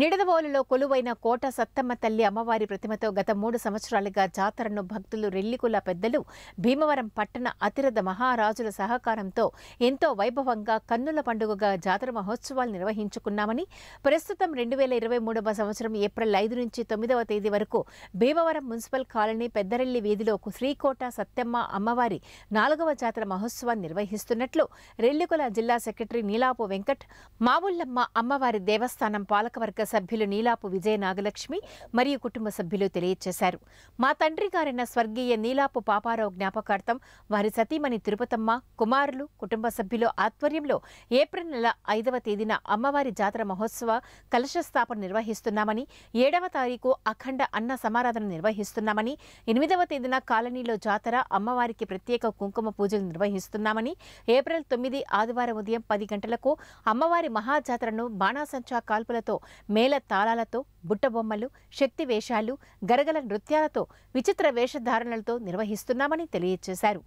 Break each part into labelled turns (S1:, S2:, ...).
S1: నిడదవోలులో కొలువైన కోట సత్తమ్మ తల్లి అమ్మవారి ప్రతిమతో గత మూడు సంవత్సరాలుగా జాతరను భక్తులు రెల్లికుల పెద్దలు భీమవరం పట్టణ అతిరథ మహారాజుల సహకారంతో ఎంతో వైభవంగా కన్నుల పండుగగా జాతర మహోత్సవాలు నిర్వహించుకున్నామని ప్రస్తుతం రెండు వేల ఇరవై మూడవ సంవత్సరం ఏప్రిల్ ఐదు నుంచి తొమ్మిదవ తేదీ వరకు భీమవరం మున్సిపల్ కాలనీ పెద్దరెల్లి వీధిలో శ్రీకోట సత్తమ్మ అమ్మవారి నాలుగవ జాతర మహోత్సవాన్ని నిర్వహిస్తున్నట్లు రెల్లికుల జిల్లా సెక్రటరీ నీలాపు వెంకట్ మావుల్లమ్మ అమ్మవారి దేవస్థానం పాలకవర్గ సభ్యులు నీలాపు విజయ నాగలక్ష్మి మరియు కుటుంబ సభ్యులు తెలియజేశారు మా తండ్రి గారైన స్వర్గీయ నీలాపు పాపారావు జ్ఞాపకార్థం వారి సతీమణి తిరుపతమ్మ కుమారులు కుటుంబ సభ్యులు ఆధ్వర్యంలో ఏప్రిల్ నెల ఐదవ తేదీన అమ్మవారి జాతర మహోత్సవ కలశస్థాపన నిర్వహిస్తున్నామని ఏడవ తారీఖు అఖండ అన్న సమారాధన నిర్వహిస్తున్నామని ఎనిమిదవ తేదీన కాలనీలో జాతర అమ్మవారికి ప్రత్యేక కుంకుమ పూజలు నిర్వహిస్తున్నామని ఏప్రిల్ తొమ్మిది ఆదివారం ఉదయం పది గంటలకు అమ్మవారి మహాజాతరను బాణాసంచా కాల్పులతో మేళ తాళాలతో బుట్టబొమ్మలు శక్తి వేషాలు గరగల నృత్యాలతో విచిత్ర వేషధారణలతో నిర్వహిస్తున్నామని తెలియజేశారు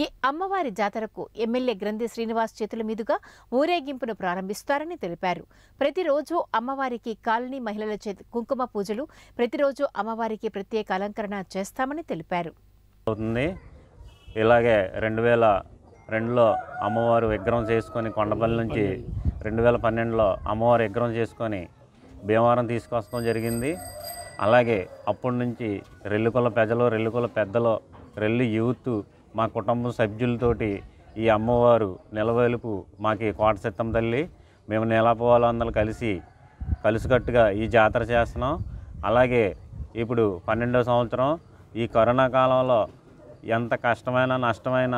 S1: ఈ అమ్మవారి జాతరకు ఎమ్మెల్యే గ్రంథి శ్రీనివాస్ చేతుల మీదుగా ఊరేగింపును ప్రారంభిస్తారని తెలిపారు ప్రతిరోజు అమ్మవారికి కాలనీ మహిళల చేతి కుంకుమ పూజలు ప్రతిరోజు అమ్మవారికి ప్రత్యేక అలంకరణ చేస్తామని తెలిపారు
S2: ఇలాగే రెండు వేల రెండులో అమ్మవారు విగ్రహం చేసుకొని కొండపల్లి నుంచి రెండు వేల పన్నెండులో అమ్మవారు విగ్రహం చేసుకొని భీమవరం తీసుకొస్తాం జరిగింది అలాగే అప్పటి నుంచి రెల్లుకొల ప్రజలు రెల్లుకొల పెద్దలు రెల్లు యూత్ మా కుటుంబ సభ్యులతోటి ఈ అమ్మవారు నిలవేలుపు మాకి కోట సిత్తం తల్లి మేము నీలాపవాళ్ళు కలిసి కలిసికట్టుగా ఈ జాతర చేస్తున్నాం అలాగే ఇప్పుడు పన్నెండో సంవత్సరం ఈ కరోనా కాలంలో ఎంత కష్టమైన నష్టమైన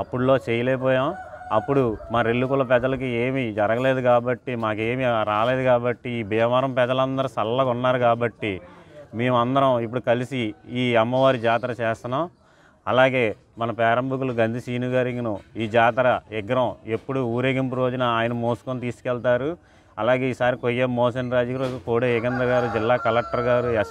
S2: అప్పుడులో చేయలేకపోయాం అప్పుడు మా కుల ప్రజలకి ఏమీ జరగలేదు కాబట్టి మాకేమీ రాలేదు కాబట్టి ఈ భీమవరం ప్రజలందరూ చల్లగా ఉన్నారు కాబట్టి మేమందరం ఇప్పుడు కలిసి ఈ అమ్మవారి జాతర చేస్తున్నాం అలాగే మన పేరంబుకులు గంధి సీను గారిను ఈ జాతర విగ్రహం ఎప్పుడు ఊరేగింపు రోజున ఆయన మోసుకొని తీసుకెళ్తారు అలాగే ఈసారి కొయ్య మోసన్ రాజు గారు కోడే ఏగంద్ర గారు జిల్లా కలెక్టర్ గారు